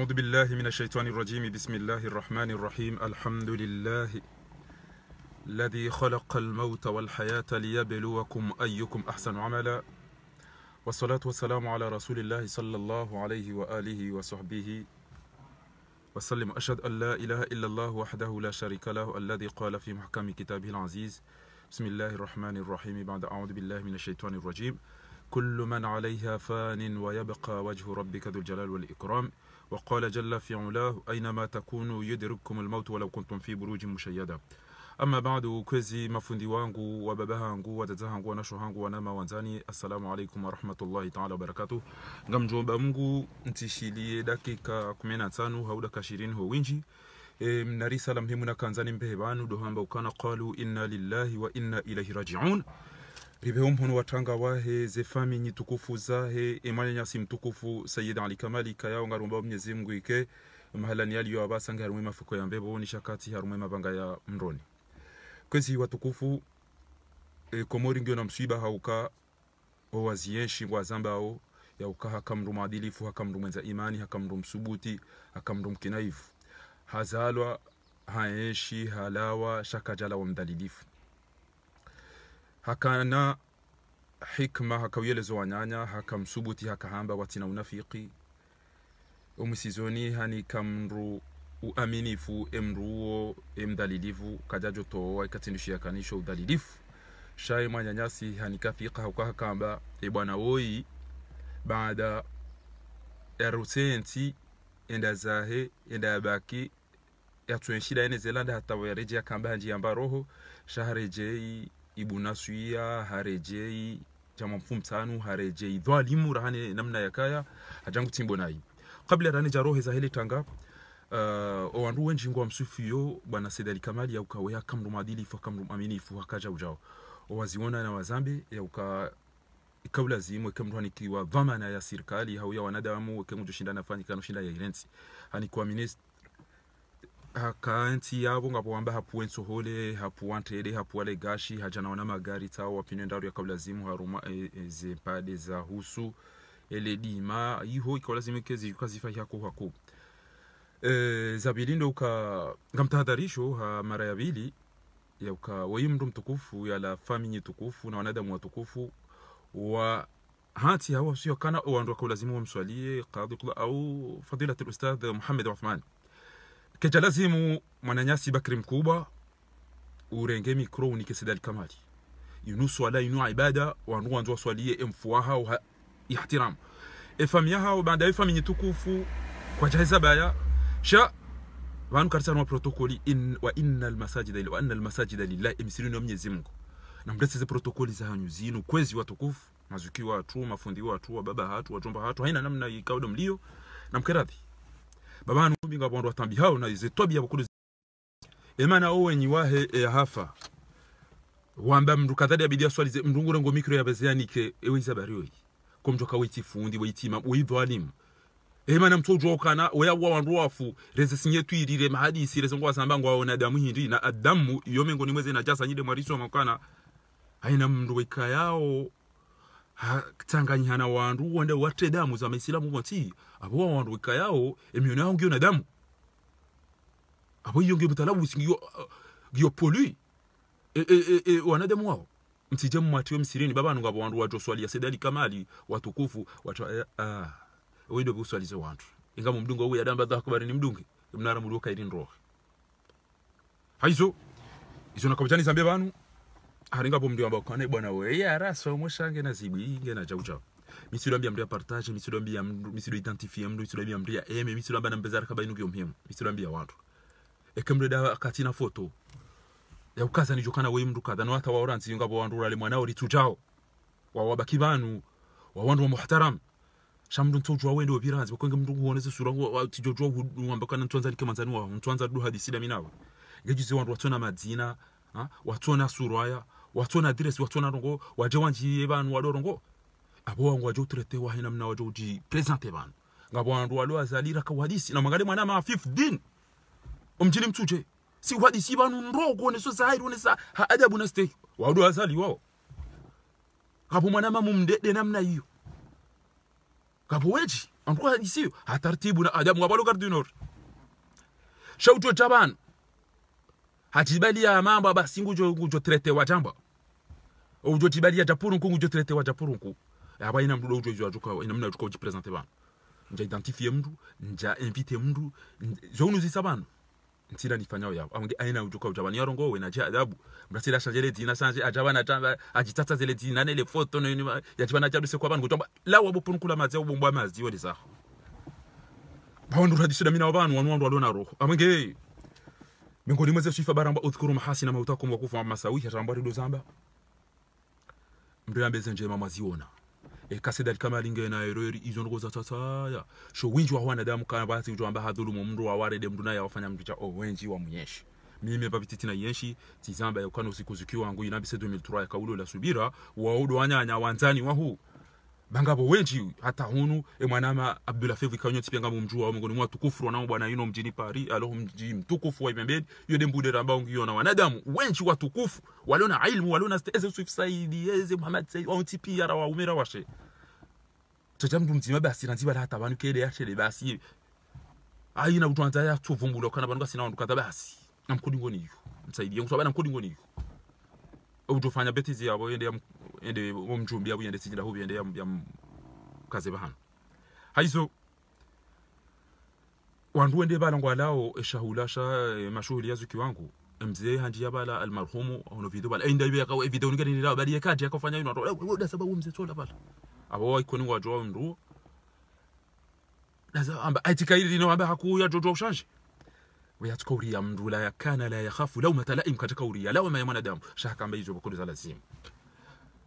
أعوذ بالله من الشيطان الرجيم بسم الله الرحمن الرحيم الحمد لله الذي خلق الموت والحياة ليبلوكم أيكم أحسن عملا والصلاة والسلام على رسول الله صلى الله عليه وآله وصحبه وسلم أشهد أن لا إله إلا الله وحده لا شريك له الذي قال في محكم كتابه العزيز بسم الله الرحمن الرحيم بعد أعوذ بالله من الشيطان الرجيم كل من عليها فان ويبقى وجه ربك ذو الجلال والإكرام وقال جل في علاه أينما تكونوا يدرككم الموت ولو كنتم في بروج مشيدة ama badu kwezi mafundi wangu wa baba hangu watata hangu wanasho hangu wanama wanzani assalamu alaikum warahmatullahi taala wabarakatu ngamjomba mungu ntishilie dakika 15 hau daka 20 ho winji e, mnari sala mhimu na kanzani mpehe banu dohamba ukana qalu inna lillahi wa inna ilaihi rajiun ribeho mpono watanga wahe zefami nyitukufu zahe imani nyasi mtukufu sayida ali kamali kayao ngarumba mnyezi mungu ike mahalani aliyo abasange harumwe mafuko ya mbebo ni shakati harumwe mabanga ya mroni kwezi watukufu e, komori ngio na mswiba hauka owazienshi ngwa zambao ya uka hakamru maadilifu hakamru mwenza imani hakamru msubuti hakamru mkinaifu hazalwa haenshi halawa shakajala wa mdalilifu hakana hikma hakauielezo wanyanya hakamsubuti hakahamba watina unafiki umusizoni hani kamru uaminifu emruo emdhalilivu kajajo toa ikatindishiyakanisho udhalilifu shaye mwanyanyasi hanikafika hakamba ebwana woyi baada erusenti enda zahe enda yabaki yatwenshida ene zelanda hatawo yareje akamba hanji yamba roho shaharejei ibunasuia harejei chama mfumu harejei dhalimu rahane namna yakaya ajangu timbo nayi kabla rane jaro heza hele tanga uh, owandu wenji ngwa msufu yo bwana sedali kamali ya kamru madili hakamru kamru amini aminifu hakaja ujao owaziona na wazambi ya yauka kabla zimwe kemru hanikiwa dhamana ya serikali hauya wanadamu kemujoshinda nafanyika noshinda ya irensi kwa minister hakanti yabo ngavo wamba hapuwe nsuhole hapuwa ntere hapuwa legashi hajanaona magari tao wapinwe ndaru ya kablazimu haruma e, e, zempade za husu ele dima iho ikawlazimu kezijuka zifa yako hako e, zabili uka ngamtahadharisho ha mara ya pili ya uka wei mndu mtukufu ya la faminyi tukufu na wanadamu watukufu wa hati hawa sio kana wa wandu akawlazimu wamswalie qadhi au fadilatul ustadh Muhammad Uthman kecalazimu mwananyasi bakri mkubwa urenge mikro unike sidal kamali yunu swala yunu ibada wanru wanzwa swaliye emfuaha wa ihtiramu efamiaha wa baadaye famini tukufu kwa jahiza baya sha wanu karisa nwa protokoli wa inna almasajida ili wa inna almasajida lillahi emsirini wa Mwenyezi Mungu na ze protokoli za hanyu zinu kwezi watukufu mazuki watu mafundi watu wababa hatu wajomba hatu haina namna ikaodo mlio na mkerathi babanu binga bandu atambi hao na ize ya bakulu emana owe nyiwahe ya e hafa wamba mndu kadhali abidi ze mndungure ngo mikro ya ewe eweza barioi komjoka weti fundi weti imam weidhalim emana mtu na mtojokana oyawa wanruafu reze sinye tu twirire mahadisi reze ngo asamba ngo aona damu hindi na adamu yomengo ni mweze na jasa nyide mwariso makana aina mdu weka yao hatanganya na wandu wende wate damu za maisilamu mati abo wandu kayao emiona yao ngiyo na damu abo yongi mutalabu mtalabu singiyo uh, giyo polui e, e, e, e wanadamu wao mtijamu mmwatiwe msirini baba ngabo wandu wa joswali ya sedali kamali watukufu watu, eh, ah, buswali za wandu ingamo mdungo adamba dha kubari ni mdungi mnara muloka ili nroha haizo izo nakabutani zambe banu haringa haringapo mndu ambakane bwana weye arasa omweshange nazibwinge na na chau chau misi partage chauchau misidambia mndu apartage misidambia mndu misidoidentifie mndu misidambia mndu ya misi misidamba nambezara watu e misidambia da kati na foto ya ukaza ni yaukazanijokana wei mndu kadha noata waoranzingabo wandu ori tujao wa wawabaki banu wawandu wamuhtaramu shamdu ntojwa wende wabiranzi bakwenge mndu kuoneze sura tijojwa ambakana ntwanza nikemanzani wa tuanza ntwanza duhadisida minawe ngejize wandu watona madzina watona surwaya watona na address watso rongo waje wanjiye bantu wadorongo abo wangu waje wa hina mna waje uji present bantu ngabo wandu walo azalira ka hadisi na mwangali mwana ma 15 umjini mtuje si hadisi bantu ndrogo ne so zahiru ne sa ha ajabu na stay wadu azali wao ngabo mwana ma mumdede namna hiyo ngabo weji andu hadisi hatartibu na adabu ngabo lo gardinor shautu jaban hatibali ya mambo singu jo jo trete wa jambo jo tibali ya ujochibalia japurunku ngujoteretewa japurunku aba ina mdudo ujo ujuka ina mna ujuka ujipresente bana nja identifie mdu nja invite mndu nuzi sabana ntira nifanyao yao amungi aina ujuka ujabani rongo we ja adabu mrasira shajele dina sanje ajabana tamba ajitata zele dina nele foto no ya yajibana jaduse kwa bantu kutomba lawo bopunkula mazi obumbwa mazi wele bawandu bawandura na mina abantu wanwandu alona roho amungi miongoni mwezi sifa bara mahasi na baramba udhkuru mahasina hata wakufu wa zamba mdo yambe zenje mama ziona e kase dali kama linge na erori izo ngoza tataya sho winji wa wana damu kana basi ujo amba hadhulumu mndu wa de mndu naye wafanya mndu cha wenji wa munyeshi mimi papiti na yenshi tizamba yokano siku zikiwa wangu inabise 2003 ya kaulu la subira wa udo waudu anya wanzani wahu bangabo wenji hata hunu e mwanama Abdullah Fevu tipi tipanga mjua wa miongoni mwa tukufu wanao bwana yino mjini Paris aloho mji mtukufu wa pembeni mbude ramba rambao ngiona wanadamu wenji wa tukufu walona ilmu walona eze Suif Saidi eze Muhammad Saidi wa tipi ara wa umera washe tujamu mzima basi nanziba hata wanu kede ya de basi ayina kutwanza ya tuvumbulwa kana banu basi na wandu ngoni yu msaidi hiyo msaidie ngusaba namkudingoni hiyo ujufanya betizi yabo yende ya yende omjumbi yabo yende sijira hu yende ya, ya kaze bahano haizo wandu wende bala ngwalao eshahula sha e mashuhuli yazu kiwangu e mzee hanji yabala almarhumu ono video bala ainda ibe akawe video ngani nilao bali yakati yakofanya yino ndo da sababu mzee tola bala abo ikoni wajua mndu Amba, aitika hili lino amba hakuya jojo ushanje ya mndu la yakana la yakhafu laumata laim katikauria lawama ya mwanadamu shahakamba izo za lazima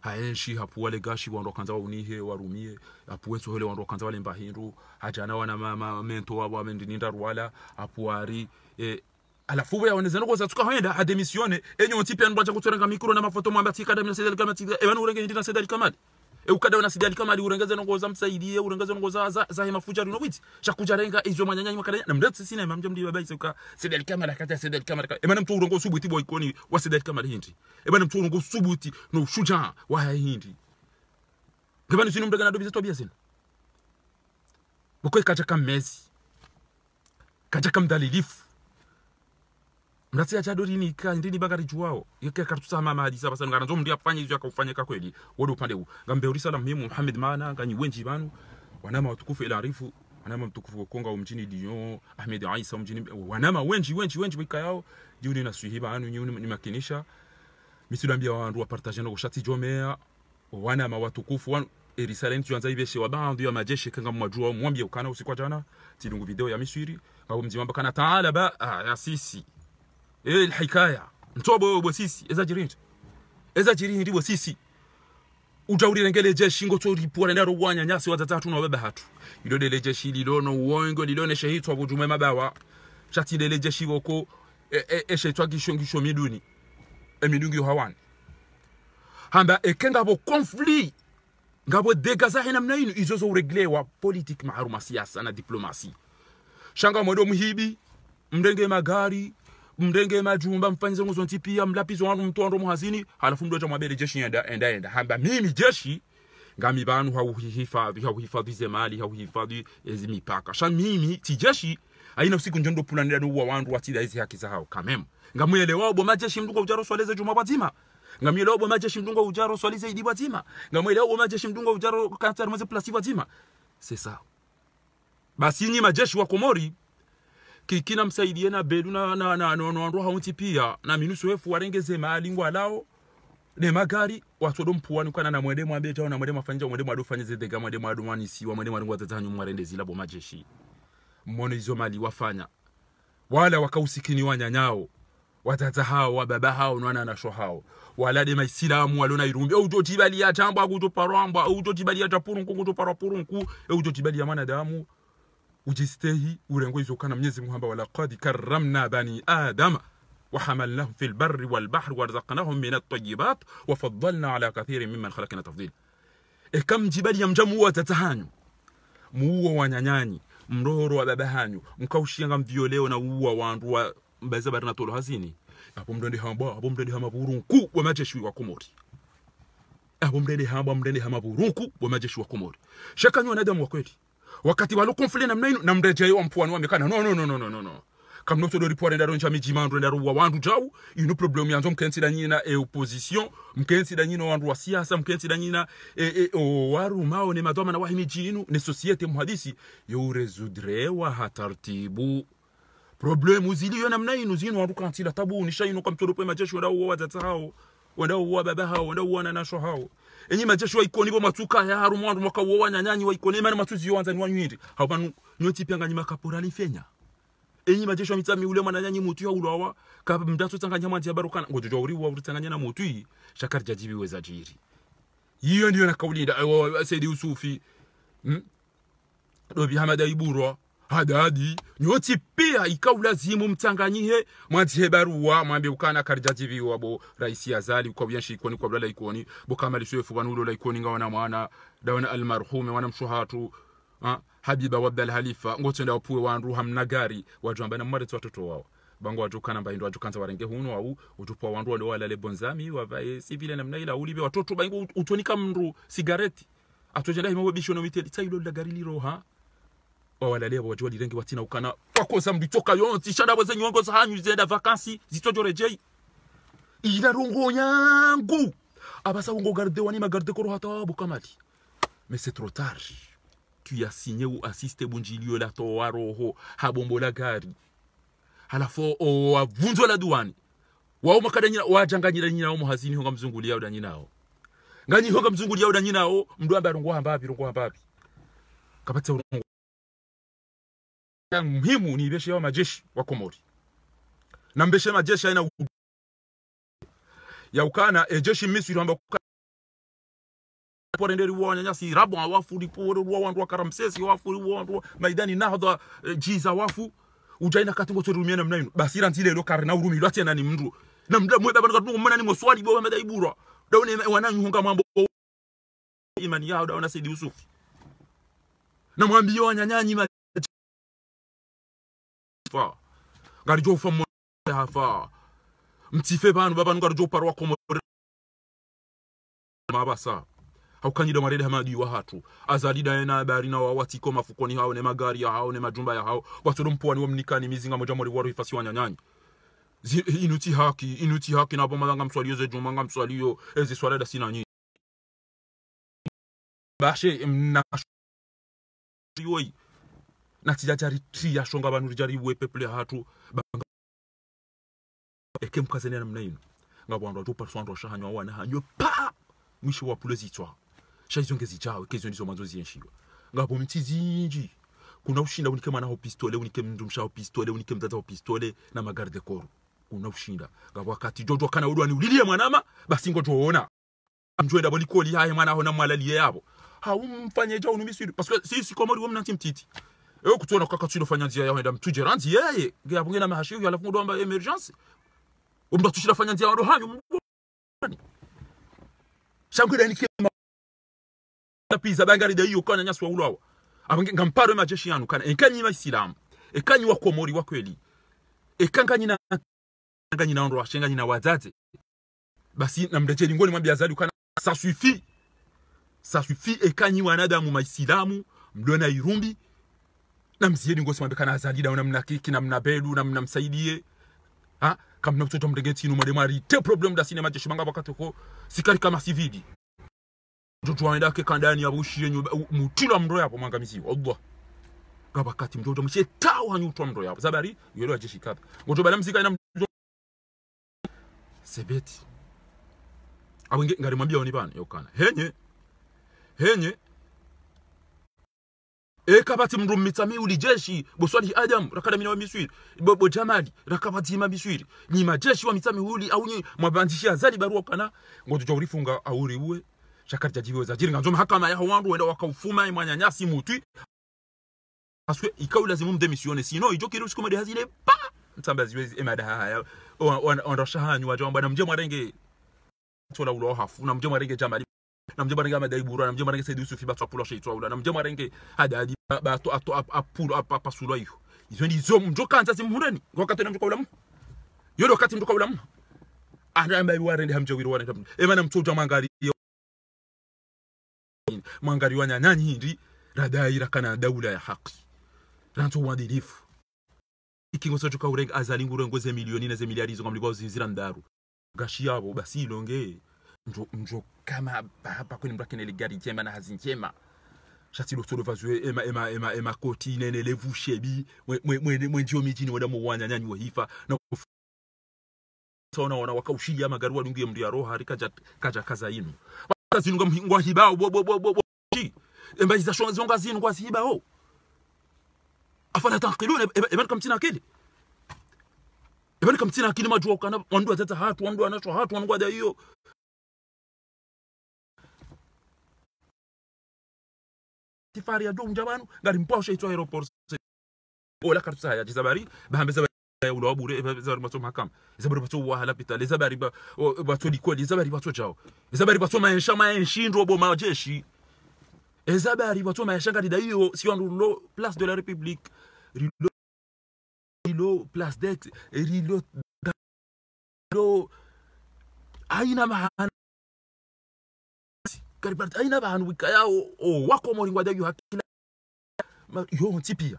haenshi wale gashi wa wandu wakanza waunihe warumie apuwetso hele wandu wakanza wale mbahindu hajana wana mama mento wa wabo amendininda rwala apuwari eh, alafu bwe yaoneza za goza tukahenda ademisione enyo ntipya ndu bacha kutsorenga mikro na mafoto mwamba tikada mina sedali kama tikada ebanu urenge ndina sedali kamali e eh, na sidali kama aliurengeze nongoza msaidie urengeze nongo eh, za za hema fuja runo witi chakuja renga eh, izo manyanya nyuma kadanya na mdatsi sina mamjo mdi baba isoka sidali kama la kata sidali kama e bana mtu urongo subuti boy koni wa sidali kama hindi e bana mtu urongo subuti no shuja wa hindi ngabani sinu mdaga na dobiza tobia sina bokwe kacha kama mezi kacha kama dalilifu mnasiya chado lini ka ndini bakati chuwao yake katusama mahadi sasa basa ngana ndio afanye hizo akafanyika kweli wodi upande huu ngambe uri salamu mimi Muhammad maana nganyi wenji banu wanama watukufu ila arifu wanama mtukufu wa Kongo mjini Dion Ahmed Aisa mjini wanama wenji wenji wenji wika yao juni na suhiba anu nyuni ni makinisha misudambia wandu wa partage no shati jomea wanama watukufu wan Yerusalemu tuanza ibeshe wa bandu ya majeshi kanga mwajua mwambie ukana usikwa jana tilungu video ya miswiri ngabo mzimamba kana taala ba ah, ya sisi eh alhikaya mtobo wewe bosisi exaggerate exaggerate ndi bosisi utaulirengele jeshi ngo to ngotoripura ndaro wanya nyasi wa tatatu na baba hatu dele jeshi lilono uongo shehitu wa bujume mabawa chati dele jeshi woko e, e, e, wa gisho ngisho miduni e emidungi hawani hamba ekenga bo konfli ngabo dega za hena mnainu izo zo ureglewa politik maharuma siyasa na diplomasi shanga mwedo mhibi mdenge magari mndenge majumba mfanyize nguzo ntipia mlapizo wanu mtondo muhazini halafu mdoja mwabele jeshi enda enda enda hamba mimi jeshi ngami banu hauhifadhi hauhifadhi ze mali hauhifadhi ezi mipaka sha mimi ti jeshi aina usiku njondo pulanira nuwa wandu watida hizi haki zao kamemu ngamwelewa bo majeshi mnduko ujaro swaleze juma bwazima ngamwelewa bo majeshi mnduko ujaro swaleze idi bwazima ngamwelewa bo majeshi mnduko ujaro kantar maze plasi bwazima c'est ça basi nyi majeshi wa Komori kikina msaidie na bedu na na na na na roho unti pia na minusu wefu warengeze maalingwa lao ne magari watodo mpuani kana na mwede mwambe tao na mwede mafanja mwede mwadu fanyize dega mwede mwadu wanisi wa mwede mwadu watatanyu mwarende zilabo majeshi mmono hizo mali wafanya wala wakausikini wanyanyao watata hao wababa hao na nasho hao walade maisilamu na irumbi eutotibalia tambwa kutoparwambwa eutotibalia tapurunku kutoparwa purunku eutotibalia mwanadamu ujistehi ulengo kana Mwenyezi Mungu kwamba walaqad karramna bani adama fil barri وحملناهم في البر min at-tayyibat wa faddalna ala kathirin mimman khalaqna تفضيلا e kam jibali ya mjamu wa tatahanyu hanyu wa wanyanyani mrohoro wa baba hanyu mkaushianga mvioleo na uua wandu wa mbaza bari tolo hazini apo mndende hamba apo mndende hamba burunku wa majeshi wa komori apo mndende hamba mndende hamba burunku wa majeshi wa komori shakanywa na damu wa kweli wakati walokonfule namna ino namndejayo ampuano wamekana no no no no no no kam no todori puare ndaro ncha mijima ndo ndaro wa wandu jau ino problem yanzo mkensi da nyina e opposition mkensi da nyina wandu wa siasa da nyina e, e o waru mao ne madoma na wahi mijinu ne societe muhadisi yo resoudre wa hatartibu problemu yo namna ino zinu wandu kantila tabu nisha ino kam todori majeshi wadau wa wazazi hao wadau wa baba hao wadau wa nanasho hao enyi majeshi waikoni bo matsuka ya harumwa mwandu mwaka wo wanyanyanyi waikoni mani matsuzi yoanza ni wanyindi hapana nyoti pyanga nyima kapura kaporali fenya enyi majeshi wa mitami ule mwana nyanyi mutu ya ulawa ka mdatu tanga nyama ya barukana ngo jojo uri wa tsanganya nyana mutu yi shakari jajibi weza jiri hiyo ndiyo nakaulinda eh, saidi usufi mm? dobi hamada iburwa hadadi nyoti pia ikaulazimu mtanganyihe mwanzihe barua mwambie ukana karjajiviwa bo raisi azali kwa ikoni kwa blala ikoni bukamalishiwe fubanulo la ikoni nga wana mwana dawana almarhume wana mshuhatu ha? habiba wabdal halifa nda ngotenda wapuwe wandu hamnagari wajamba na mwaretsa watoto wao bango watukana mbaindo watukanza warenge huno au utupa wandu wale lewa lale bonzami wavae sivile na mnaila ulibe watoto bango utonika mru sigareti atojenda himo bishono miteli tsailo la gari liro ha wawandalia wajuali rengi watina ukana wako wakoza mlitoka yonsi shadaweze nyongo hanyu zenda vakansi zito jore zitojorejei ila rungo nyangu abasa ungo garde wani magarde koro hata wabu kamali mese trotari trop tard tu as signé ou assisté bunjilio la towa roho habombo la gari halafo o wavunzo la duwani wao makadanyira wajanganyira nyina wao muhazini honga mzunguli mzungulia udanyi nao nganyi honga mzunguli yao mzungulia udanyi nao mndu ambaye rongo hambapi rongo kapate kapatse muhimu ni ibeshe ya majeshi wa Komori na mbeshe majeshi aina ya ukana e jeshi Misri ambao pore nderi wa nyanyasi rabu wafu pore wa wandu wa karamsesi wafu wa wandu maidani nahodha eh, jiza wafu ujaina katingo turumia namna basi basira ntile lokar na urumi lwati nani mndu na mda mwe baba ndo mwana ni moswali bo madaibura daone wananyunga mambo imani yao daona Said Yusuf namwambia wanyanyani hafa ngari jo fa mo hafa mtife bantu babantu ngari jo parwa ko mabasa haukanyida marede hamadi wa hatu azadida ena habari na wawatiko mafukoni hao ne magari ya hao ne majumba ya hao watodo mpwani wa mnikani mizinga moja mori waro ifasi wanyanyanya inuti haki inuti haki na bomba nga mswalio ze juma nga ezi swala da sina nyinyi bashe mna yoi na tija tri ya shonga banu rijari uwe peple hatu banga eke mkazenia namna ino ngabo ndo tupa swando hanyo wana hanyo pa mwisho wa pulezi twa shaizo ngezi chawe kezo ndizo manzo zienshiwa ngabo nji kuna ushinda unike mana ho pistole unike mndu ho pistole unike mtata ho pistole na magarde koro kuna ushinda ngabo wakati jojo kana ni ulilie mwanama basi ngo ngojoona mjwenda bolikoli haye mana ho na mwalali yabo haumfanye jo unumisiri parce que si si komori womnanti mtiti ewe eh, kutuona kwa kachilo fanya njia yawe ndam ranzi yeye ngira bunge na mahashiyo yala fungu domba emergency umba tushira fanya njia waro hanyu shangira ni kema piza bangari da hiyo kana nyaswa ulawa abange ngamparo majeshi yanu kana enkanyi baisilamu ekanyi wakomori wakweli ekankanyi na kanyi na ndo washenganyi na wazazi basi namletea lingoni mwambie azali kana ça suffit ça suffit ekanyi wanadamu maislamu mdona irumbi na mzieni ngosi mabeka na azadida da mna kiki na mna bedu na mna msaidie ha kama mna mtoto mdegeti inu mademari te problem da sinema jeshi manga wakati ko sikari kama sividi mtoto waenda ke kandani ya bushi yenyu mutila mro yapo mizi Allah gaba kati mtoto mshe tawa nyuto mro yapo zabari yelo jeshi kadha mtoto bala mzika ina mtoto sebeti awenge ngarimwambia oni bana yokana henye henye e ekabati mrummitsa uli jeshi boswali adam rakada mina wa miswiri bobo jamali rakabati ima biswiri ni majeshi wa mitsami uli au ni mabandishi azali barua kana ngoto ja urifunga auri uwe shakarja jiwe za jiringa njoma hakama ya wangu wenda wakaufuma imanyanyasi mutwi aswe ikau lazimu mdemisione sino ijo kiru siku madi hazile pa ntamba ziwezi emada haya ondosha hanyu wajwa bwana mje mwarenge tola ulo hafu na mjema renge jamali na mjomba renge amadai burana mjomba renge saidi usufi batwapula shaitwa ula na mjomba renge hadadi bato ato apulu apasulwa iyo izo ndizo mjokanza zimhurani ngokatona mjoka ulamu yoro kati mjoka ulamu anambai ah, warende hamjawiro warende emana eh, mtoja mangari mangari wanyanyani hindi radaira kana daula ya haki ranto uadilifu ikingo socho kaurenga azalingurengo ze milioni na ze miliari izo zinzira ndaru gashi yabo basi ilonge njo, njo kama hapa kwenye mtu akene gari njema na hazi njema shati lotso lovazwe ema ema ema ema koti nene levu shebi mwe, mwe mwe mijini wada muwanya wa hifa na tona wana wakaushiya magaruwa lungi ya mdia roha kaja kaja kaza inu zinu zinunga ngwa hibao bo bo bo bo mba iza shonga zonga zinu ngwa hibao afala tankilu eban kam tina akili eban kam tina akili majuwa kana wandu atata hatu wandu nashwa hatu wandu hiyo tifari ya domu jamanu ngati mposho itwa aeroport ola kartusa ya jizabari bahambe zabari ulo wabure zabari bato mahakama zabari bato wahala pita le zabari bato likwe le zabari bato jao le zabari bato maensha maenshi ndobo majeshi le zabari bato maensha ngati da hiyo si wandu lo place de la république rilo rilo place d'ex rilo rilo aina mahala karibart aina abantu bikayao o wako mori moringwa dayo hakila yonti pia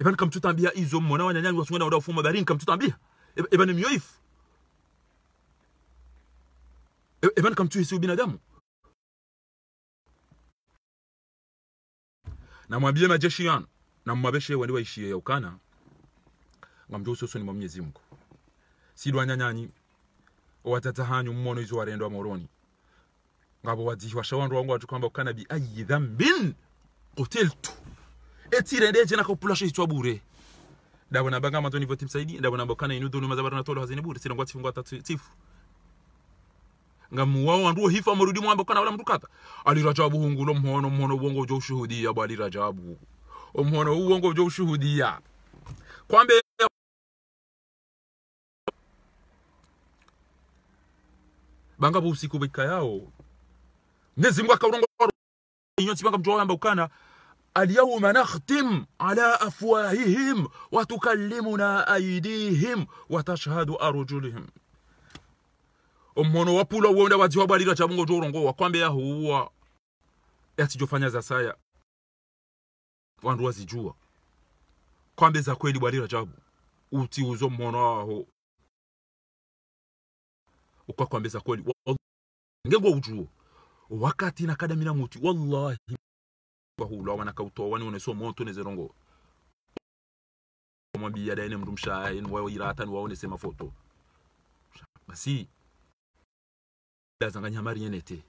ebani kamtutambia izo mona wanyanyani wasungana wadao fuma barini kamtutambia ebani myoifu ebani kamtuhisi na e, namwambie majeshi yano nammabeshe wali waishie ukana ngamjo soso ni mwenyezi zimku sidwa nyanyani watatahanyu mwono izo warendo wa moroni ngabo bazihwasha bantu wangu watu kwamba kana bi ayi dhanbin qutiltu etire ndeje na nakapulasha itwa bure dabo na banga matoni voti msaidi dabo na bokana inudu dhuluma za na tolo hazini bure sina ngwati ngwata tifu wao andu hifa marudi mwamba kana wala mtukata ali rajabu hungu lo mhono mhono uongo ujo ushuhudia bali rajabu mhono uongo ujo ushuhudia kwambe banga bangapo usiku bika yao ngezingwa kaulongo inyonsi banga mtu wamba ukana اليوم نختم على أفواههم وتكلمنا أيديهم وتشهد أرجلهم omuntu wapula wonda wadziwa bwalira cha mungu jorongo wakwambe yahuwa yatijofanya za saya wandu wazijua kwambe za kweli bwalira chabu uti uzo mmono waho ukwakwambe za kweli ngego ujuo wakati na kada mina muti wallahi bahula wana kauto wani wana so moto ne zerongo kama biya da ene mdum ene wa irata ni wana sema foto basi da zanga nyamari yenete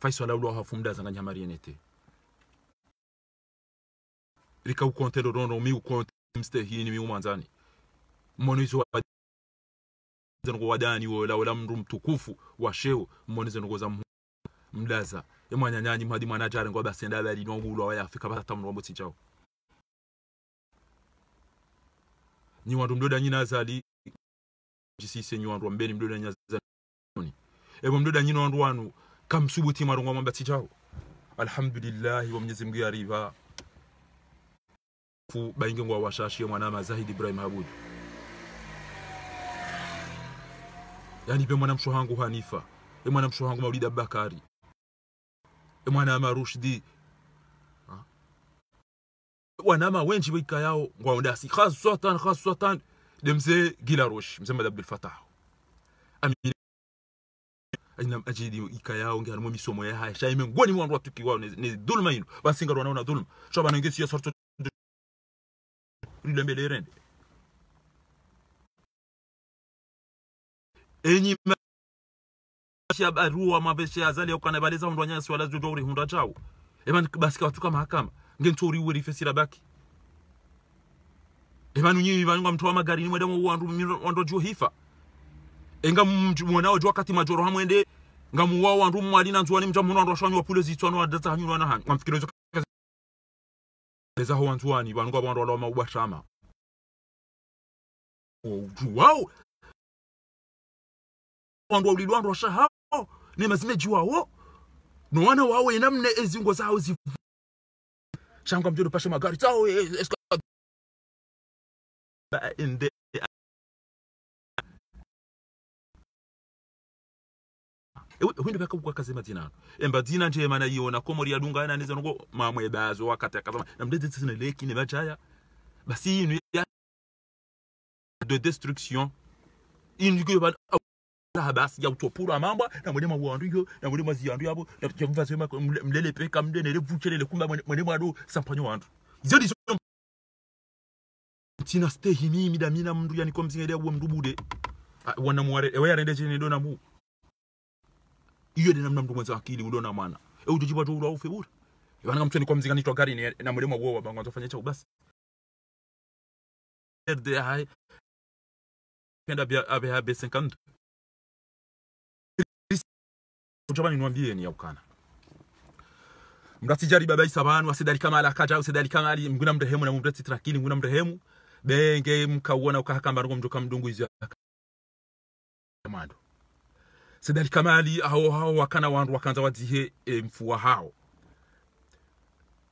faisala ulo hafum da zanga nyamari yenete rika ukonte rono mi ukonte mste hii ni mi umanzani mwono iso wadani wala wala mtu mtukufu wa sheo monizo ngoza mdaza emwanya nyanyi mhadi mwana jare ngoba sendala lino ngulo waya afika bata tamu rombo tichao nyi wantu mdoda nyina azali se nyu wantu mbeni mdoda nyaza ni ebo mdoda nyina wantu wanu kam kamsubuti marongo mamba tichao alhamdulillah wa mnyezi mgu yariva fu bainge ngwa washashi mwana mazahid ibrahim habudu yani pe mwana msho hanifa e mwana msho maulida bakari ama rushdi wanama wenji wika yao khas khaswatan khas demse de mse bil fatah amini ajina ajidi ika yao ngi harmo misomo ya haya shaime ngoni mwandu tuki wao ne dhulma yinu basinga wana dhulma shaba nange siya sorto rilembele rende enyi shabaruwa mabeshe azali okana baleza hundu wanyasi wala zodo uri hunda chao eman basika watu kama hakama ngentori uri la baki eman unyi vanwa mtoa magari ni mwedamu wandu wandu jo hifa enga mwanao jo kati majoro hamwende ngamuwa wandu mwali na nzwani mjamu wandu shanywa pule zitwano adata hanywa na hanyu mwamfikirizo leza ho wanzwani vandu kwa wandu wala mabashama wow wandu ulilwandu washaha Oh, nemazimeji wawo oh, nowana wawo ena mune ezingo zawo zi shangwa mjodo pashe magari zawo ende eh, eh, eh, wende bakabugwa kazema dinano emba dina nje mana yona komo lya dunga yana nizo ngo mamwe bazo wakati akazama namdezi tsina leki ne bachaya basi inu ya de destruction inu ko basi ya utopura mamba na mwene mawandiyo na mwene maziyandu yabo na kyavuva sema mlele peka mlele vuchelele kumba mwene mwado sampanyo wandu izo ndizo tina stehi mimi damina mndu yani kwa mzinga wa mndu bude wana muware ewe arende chini dona mu iyo ni namna mndu mwenza akili udona mana e ujojiba tu ulao fe bure yanga mtu ni kwa mzinga nitwa gari na mwene mwa bango atafanya cha ubasi erde hai kenda abe habe 50 Njomani niwaambie ni ya yaukana. Mratijari baba isa banu asedari kama ala alakaja asedari kama ali mguna mrehemu na mbreti trakini, mguna mrehemu benge uka haka mbarungo mjoka mdungu izi izo kamando. Sedari kama ali hao hao wakana wanru wakanza wadzihe e, mfua hao.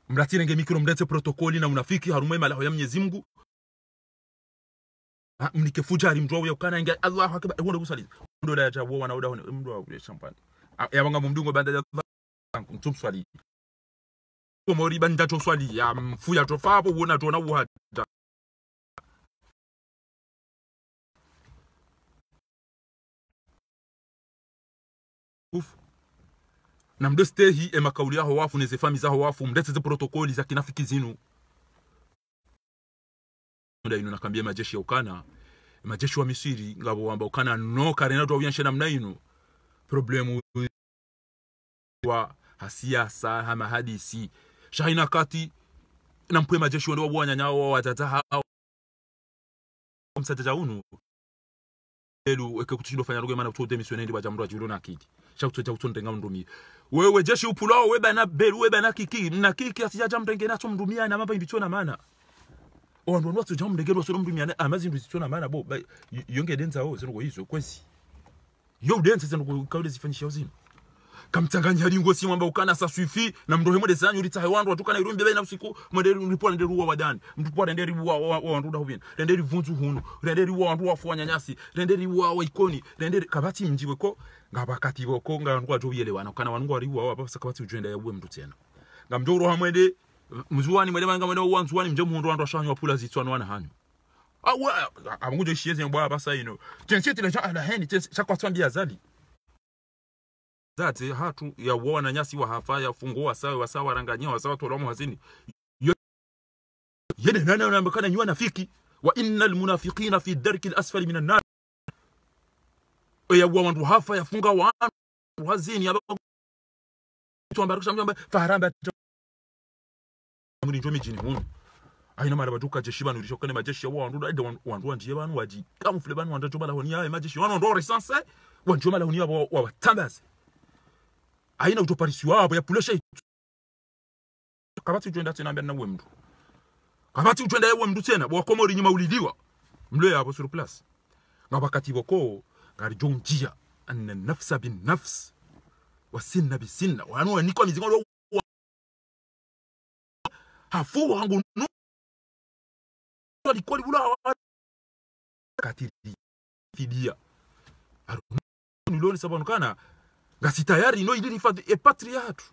Mratire nge mikro mrete protokoli na unafiki harumwe malaho ya mnye zimgu. Mnike fujari mjwa ukana ingia Allahu akbar. Huo ndo kusaliza. Ndo la jabu wanaoda mdo wa champani. Ah, ya wanga mumdungo banda ya ntumswali omori banda swali ya mfuya tofapo wona tona wuhata ufu na mde stehi ema kauli ya hawafu neze fami hawafu wafu mdeteze protokoli za kinafiki zinu Mda inu nakambia majeshi ya ukana majeshi wa misiri ngabu wamba ukana no wa wiyanshe na mna inu. problemu hasiasa hama hadisi shaina kati na mpwe majeshi ndio bwanya nyao watata hao msatata unu elu eke kutushindo fanya ruge mana kutote misu wa wajamru wa julo na kiji sha kutote kutondenga mdumi wewe jeshi upulao we na beru we na kiki na kiki asija jamrenge mdumi ya na mamba imbicho na mana wanu wanu watsoja murengeri wasoro murumiyane amazindu zitsona mana bo yongedenzawo zinokoizo kwesi yodenza zinokaudezifanyishawo zino kamtanganya lingo si mwamba ukana sa suifi na mdohe mode zanyu litahe wandu watukana irumbi na usiku mwede mlipo nderi ruwa wadani mtupo nderi ruwa wa wandu da hubina nderi vunzu hunu nderi ruwa wandu wafuanya nyasi nderi ruwa wa ikoni nderi kabati mjiwe ko ngabakati boko ngandu kwa jobielewana kana wanungu wapasa kabati sakabati ya uwe mdu tena nga ngamjoro mwede mzuwani mwede banga mwede uwa mzuwani mje muhondo wandu ashanywa pula zitwana wana hanyu awa amungu jo ishiyezi mbwa basa ino Tensi tensiye leja ala ah, heni tensiye chakwatwa ndiye azali zati hatu ya uoa na nyasi wa hafa ya fungo wa sawa wa sawa ranganyia wa sawa tolomo hazini yene nana anaonekana nyua nafiki wa inna almunafikina fi dharki asfali minan nana. ya uoa wandu hafa ya funga wa hazini ya tuambarusha mjomba faharamba Mwini njomi jini hunu aina mara batuka jeshi banu rishokane majeshi ya wandu aide wandu ndiye banu waji kamfule banu wandu bala honi ya majeshi wano ndo resanse wanjoma la honi ya watambaze wa, aina utoparisi wabo yapulesha itu kabati utwenda tena ambia na uwe mdu kabati utwenda uwe mdu tena bwakomori nyuma ulidiwa mlo yabo sur place wakati boko gari jonjia anna nafsa bin nafs wasinna bisinna wanua niko mizingo lo hafu wangu nu alikuwa libula katiri fidia aruni loni sabanukana ngati tayari ino ili hifadhi e ya patria yatu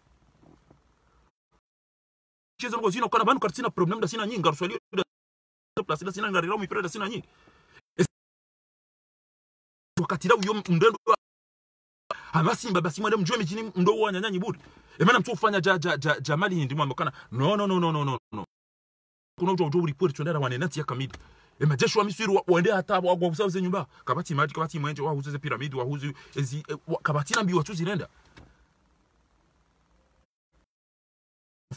chizo mko sina kana banu katina problem da sina nyinga ruswali da plus da sina ngarira mu da sina nyi wakati da uyo mndendo amasimba basi mwana mjue mijini ndo wa nyanya nyiburi emana mtu ufanya ja ja ja jamali ndi mwambakana no no no no no no no kuna mtu wa report twendera wanenati ya kamidi majeshu wa misiri waendea hata wagwabusa ze nyumba kabati maji, kabati imwenje wahuze ze piramidi wahuze ezi wa, kabati nambi watu zirenda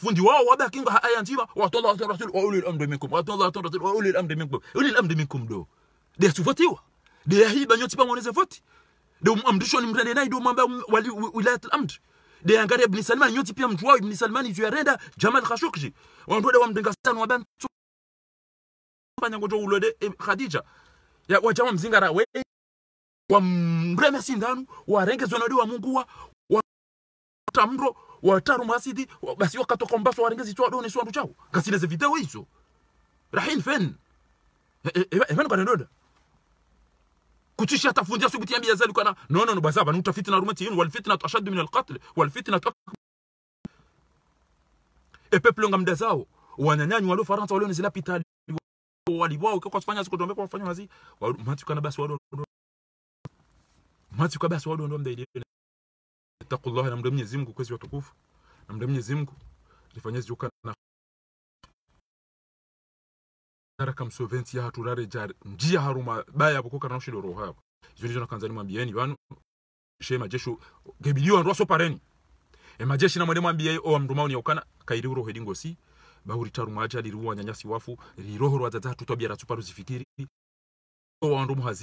fundi wao wabia kinga aya nzima watola watola rasul wa uli amri minkum watola watola rasul wa uli amri minkum uli amri minkum do de tuvotiwa dea hii banyoti mwaneze voti de umamrisho ni mrende naye do wali wilayat al de angare ibn Salman nyoti pia mtu wao ibn Salman juu ya renda Jamal Khashoggi wamtoda wamdenga sana wabantu panyango jo ulode e, khadija ya wachama mzingara we wamreme sindanu warengezwe nodi wa munguwa watamro wataru masidi basi wakatoka mbaso warengezi twa done swandu chao ngasileze video hizo rahin fen ebanu kana ndoda kutisha tafundia subuti yambi yazali kana no no no bazaba nuta fitna rumati yinu wal fitna ashaddu min al qatl wal fitna e peuple ngamda zao wanyanyanywa walio Faransa walio nizila pitali waliwao kwa kufanya siku tuombe kwa kufanya wazi mati kana basi wao mati kwa basi wao ndio mdaidi taqullaha na mdomnye zimgu kwezi watukufu na mdomnye zimgu lifanye zijuka na daraka msoventi ya haturare jar njia haruma baya bukoka na shidoro hapo zizo na kanzani mwambieni banu shema jesho gebiliwa ndo pareni e majeshi na mwalimu ambiye o mndumao ni ukana kairi uro hedingo si bauri taru maja liruwa nyanyasi wafu liroho rwa zaza tutabia ratupa ruzifikiri wa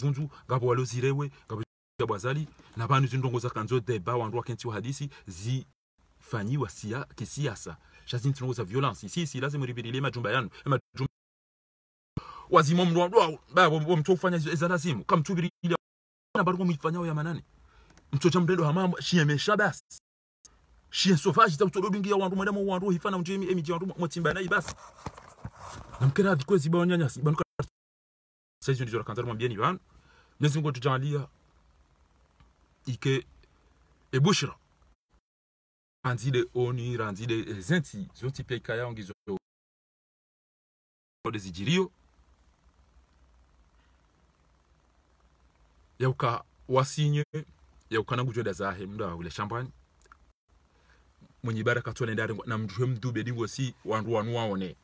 zunzu gabo walo zirewe gabo ya bwazali na zindongo za kanzo deba wandu kenti wa hadisi zi fanyiwa sia kisiasa shazini tunongoza violence si ici lazima ribirile majumba yanu majumba wazima mndu wa babo mtu ufanya za lazimu kamtubirile na barko mifanyao ya manane mtu cha mdendo hamama shiemesha basi shia sauvage za utodo bingi ya wandu madamu wandu hifana unje emi emi wandu mwatimba nayi basi namkera dikwezi bawanyanya sibanuka saizi ndizo rakantara mwambieni bana Mwenyezi Mungu atujalia ike ebushira ranzile oni ranzile zenti zoti pia ikaya ongizo dezijirio yauka wasinye yauka nangu da zahe mda wa ule champagne mu nyibara katone ndari na mtu mtwe mdube dingo si wandu wanu waone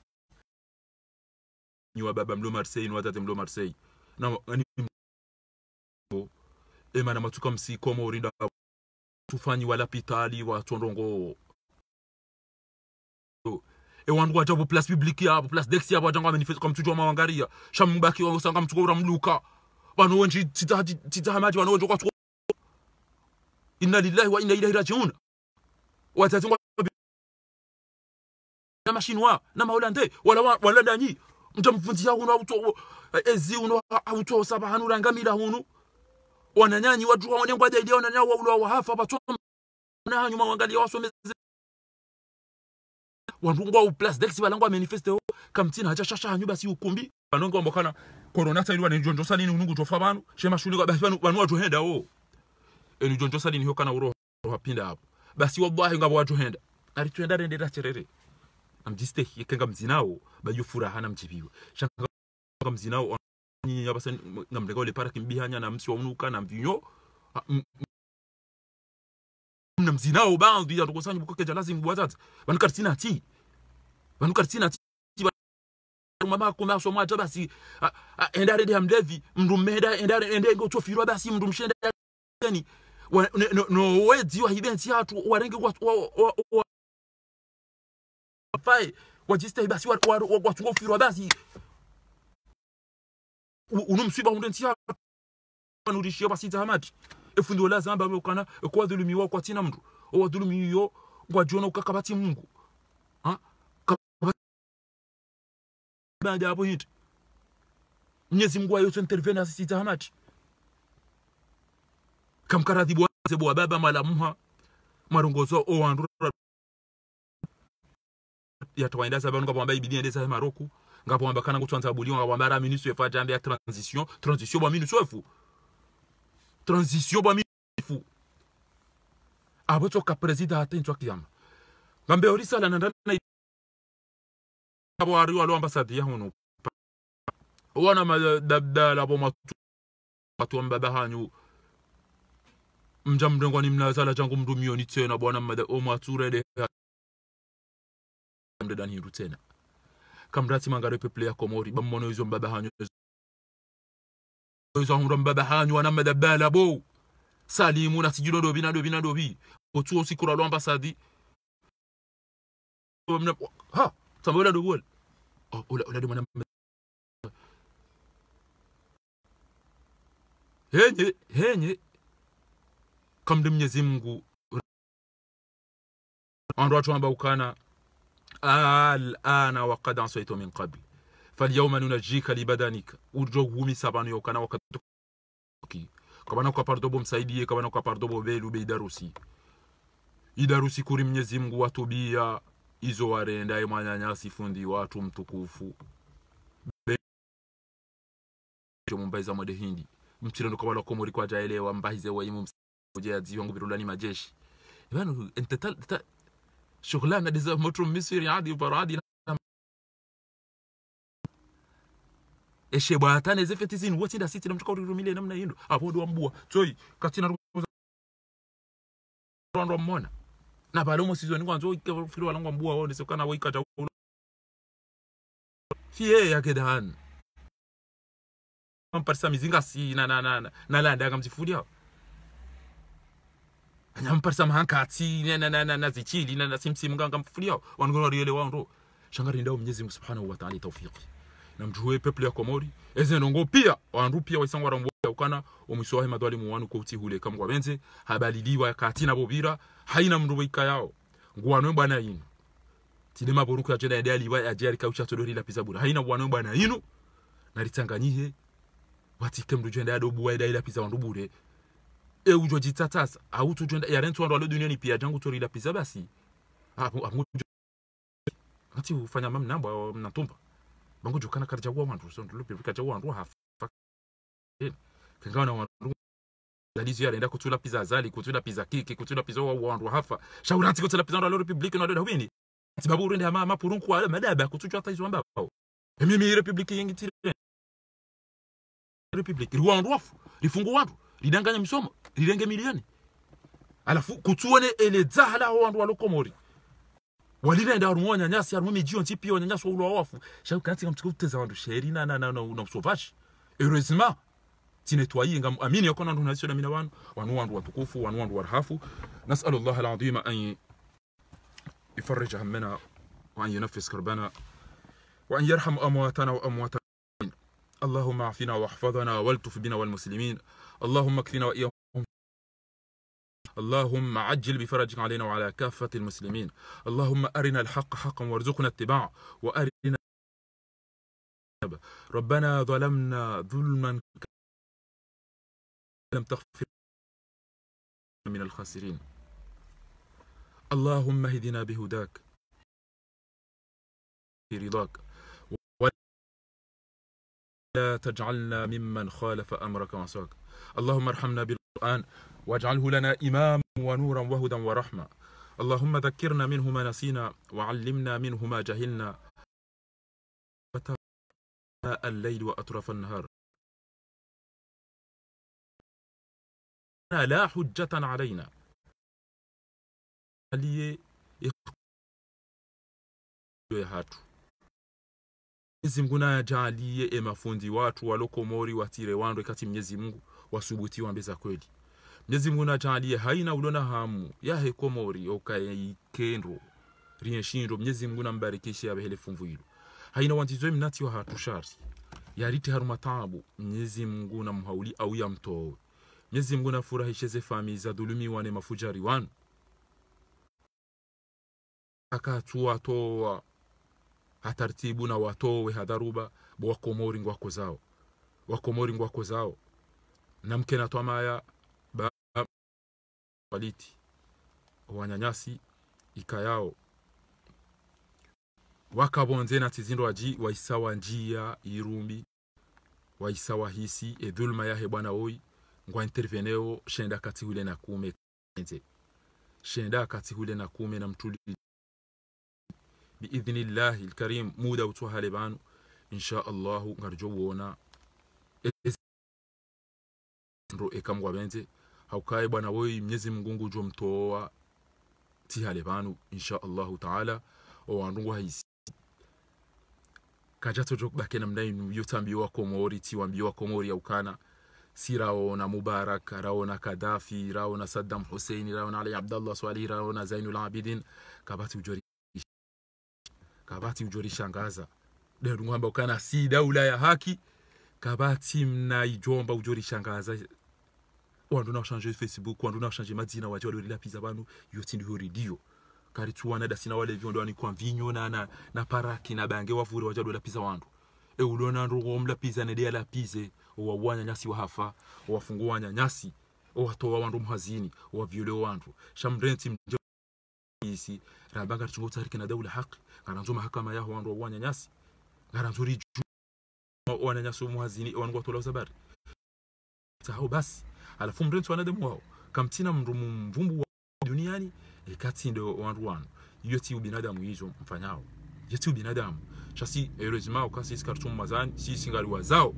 wa baba mlo Marseille ni wa tata mlo Marseille na ngani mbo ema na matuka msi komo urinda tufanyi wala pitali wa tondongo e wandu wa wajabu plus public yabo plus dex yabo wajanga manifest kwa mtujo mawangaria mbaki wa sanga mtuko uramluka wanowenji titahamaji wanowenji kwa inna lillahi wa inna ilaihi rajiun watatumwa na machinois na maholandais wala wala danyi mtamfunzia huno auto ezi huno auto sabahanu rangamira huno wananyanyi watu wao wanengwa jaidi wananyao wao wa hafa batoma na hanyuma wangalia wasomeze wanungwa u plus dex balangwa manifesto kamtina hacha shasha hanyu basi ukumbi banongo mbokana corona njonjo wanijonjosa ni unungu tofa banu shema shuli kwa basi banu watu henda ho oh. wo enijonjosa nini hokana uroho hapinda hapo basi wallahi ngabo watu henda ari tuenda alituenda rendera cherere am jiste yekanga mzinao bayo furaha na mchipiwa shanga mzinao nyinyi nyinya basa ngamlega ole para kimbihanya na msi wa unuka na mvinyo mna mzinao ba ndi ya tukusanya keja lazim buwazat bwazat banukartina ti banukartina ti mamako somo mwacha basi endare de hamlevi mndumeda endare endego tofirwa basi mndumshenda yani no nowedziwa ibentsi yathu warenge wapai wajistai basi wa firwa basi unomswiba hundentsi yathu wanurishia basi hamati efundi wala zamba mekana ekwadhulumiwa kwatina mndu owadhulumiyo ngwajona ukakabati mungu baada hapo hiti mwenyezi mungu ayotso intervene asisi hamati kamkaradhi bwaze bo baba malamuha marongozo o andura ya yatwaenda sabanu ngapamba ibidi ende sa maroku ngapamba kana ngutwanza buli ngapo mbara minisu efa jambe ya transition transition ba minisu efu transition ba minisu efu abo tsoka president atentwa kiyama ngambe la nandana abo ari walo ambasadi ya hono wana madabdala bo matu watu mbaba hanyu mja mdengwani mnazala changu mioni tena bwana mmada omaturede hiru tena kamrati mangare peple ya komori bammono yuzo mbaba hanyo yuzo hundo mbaba hanyo wana mmada bala bo salimu na tijudo dobi na dobi na dobi otuo sikura lo ambasadi ha tambola do bol ola ola do mwana henye henye kamdi mwenyezi mungu andu watu ambaukana alana wakad asaitu min qabli falyauma li badanika ujo gumi banu yokana wakatoki kabana kwa pardobo msaidie kabana kwa pardobo belu be idarusi idarusi kuri mwenyezi mungu watubia izo warenda warendaye mwanyanyasi fundi watu mtukufu mumbaiza mwede hindi mchirendo kwa wala komori kwa jaelewa mbaize wa imu msa. وجاءت يونغ بيرولاني مع majeshi ibanu انت تل... تل... شغلانه دي متروم مصري عادي وبرادي eshe bwatane zefe tizini wati da siti namtuka urirumile namna yindo apodo ambua toi katina rwanda mona na palomo sizoni kwanzo ikafiro walangwa mbua wao nisekana waikata fie yake dan sa mizinga si na na na na landa akamtifudia anyampalisa mahankatsi na na simsimu nganga mfufulia wanagona riele wanro shangarindao mwenyezi mungu subhanahu wa ta'ala tawfiki na mjuwe peple ya komori eze nongo pia wanru pia waisangu warambo ya ukana omwiswahe madwalimu wanu kouti hule kamgwa benze habaliliwa katina bobira haina mndu yao nguwanwe bwana yinu tile maboruku ya jena ya dali wa ajari kaucha todori la pizabura haina wanwe bwana yinu na litanganyihe watike mndu ya dobu wa ila pizabura ujojita sasa au tujenda ya rentu ndo duniani pia jangu torida pisa basi hapo ati ufanya mam namba mnatumba bangu jukana karja wa wandu so ndulupi kaja wa wandu hafa kangawa na wandu dalizi ya renda kutula pisa zali kutula pisa kiki kutula pisa wa wandu hafa shauranti kutula pisa ndo republiki ndo hawini sababu rende ama mapurunku wale madaba kutujwa hata hizo ambao mimi republiki yengi tire republiki ruwa ruandu wafu rifungu wandu ridanganya misomo rirenge milioni alafu kutuone ele dzahala ho wandu walokomori walirenda rumwe nyanyasi rumwe mijio ntipi yonyanyasi ulo wafu shaku kanti ngamtuko kuteza wandu sheri na na na na unakusovashi heureusement tinetwaye ngam amini yakona ndu nasyo mina wanu wanu wandu watukufu wanu wandu warhafu nasal Allah alazim an يفرج همنا وأن ينفس كربنا وأن يرحم أمواتنا وأموات اللهم اعفنا واحفظنا والتف بنا والمسلمين اللهم اكفنا وإياهم اللهم عجل بفرجك علينا وعلى كافة المسلمين اللهم أرنا الحق حقا وارزقنا اتباعه وأرنا ربنا ظلمنا ظلما لم تغفر من الخاسرين اللهم اهدنا بهداك في رضاك ولا تجعلنا ممن خالف أمرك وعصاك اللهم ارحمنا بالقرآن واجعله لنا إماما ونورا وهدى ورحمة اللهم ذكرنا منه ما نسينا وعلمنا منه ما جهلنا الليل وأطراف النهار لا حجة علينا aliye ya hatu Mwenyezi Mungu naye ajalie emafundi watu walokomori mori watire wandwe kati Mwenyezi Mungu wasubutiwa mbeza kweli mnyezi mungu chandie haina ulona hamu yahe komori okaikendro rienshindro mnyezi mungu nambarikishe abehele fumvuilo haina wantizoe mnati wa hatushari yariti haruma tabu mnyezi mungu na mhauli au ya mtowe mnyezi mungu furahisheze fami za dhulumi wane mafujari wanu akatua toa hatartibu na watowe hadharuba bwakomori ngwako zao wakomori ngwako zao namke na twamaya waliti wanyanyasi ikayao wakabonze na tizindo waisawa njia irumbi waisawa hisi edhulma yahe bwana oi ngwa interveneo shenda kati hule na kume kenze shenda kati hule na kume na mtuli biidhnillahi lkarim muda utwahale banu inshaallahu allahu ngarjo wona ndo ekamwa benze haukai bwana woi mnyezi mgungu jo mtoa ti hale banu insha Allah taala o owandungu haisi kajato jo bakena mdai mnai yotambiwa komori ti tiwambiwa komori ya ukana aukana siraona mubarak raona kadafi raona saddam huseini raona ali abdallah swali raona zainul abidin kabati ujori kabati ujori shangaza dero ngamba ukana si daula ya haki kabati mnaijomba ujori shangaza wandu nakushanje facebook wandu nakushanje madzina waje za banu yoti ndiyo redio kari tu wana dasina wale vyo vyondo anikwa vinyo na, na, na paraki na bange wavure waje za wandu e ulona ndogo omlapiza nede alapize wanya nyasi wa hafa fungu wanya nyasi nyanyasi owatowa wandu muhazini owavyole wandu shamrenti mje isi rabanga tungo tariki na daula haki karanzo mahakama yaho wandu wa wanya nyasi karanzo riju wanya nyasi wananyasi muhazini nguwa tola zabari sahau basi alafu mrentu wanadamu wao kamtina mrumu mvumbu wa duniani ikati ndo wantu wanu iyo ubinadamu hizo mfanyao yoti ubinadamu chasi erezima ukasi isikartumu mazani si singari wazao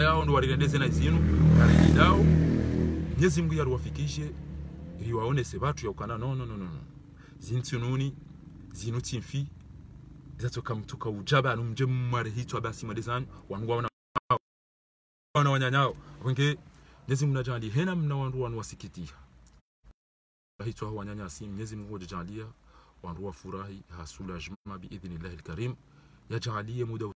yao ndo walirendeze na izinu nyezi karejidao Mwenyezi Mungu yaruwafikishe sebatu ya ukana no no no no zinti ununi zinuti mfi zato kamtuka ujaba anumje mmare hitwa basi madezanyu wangu wana wana wanyanyao wenge nyezi mna ajalie hena mna wandu hawa nyanya wanyanyasi. nyezi Mungu ajalie wandu wafurahi hasula jma biidhnillahi alkarim, yajalie muda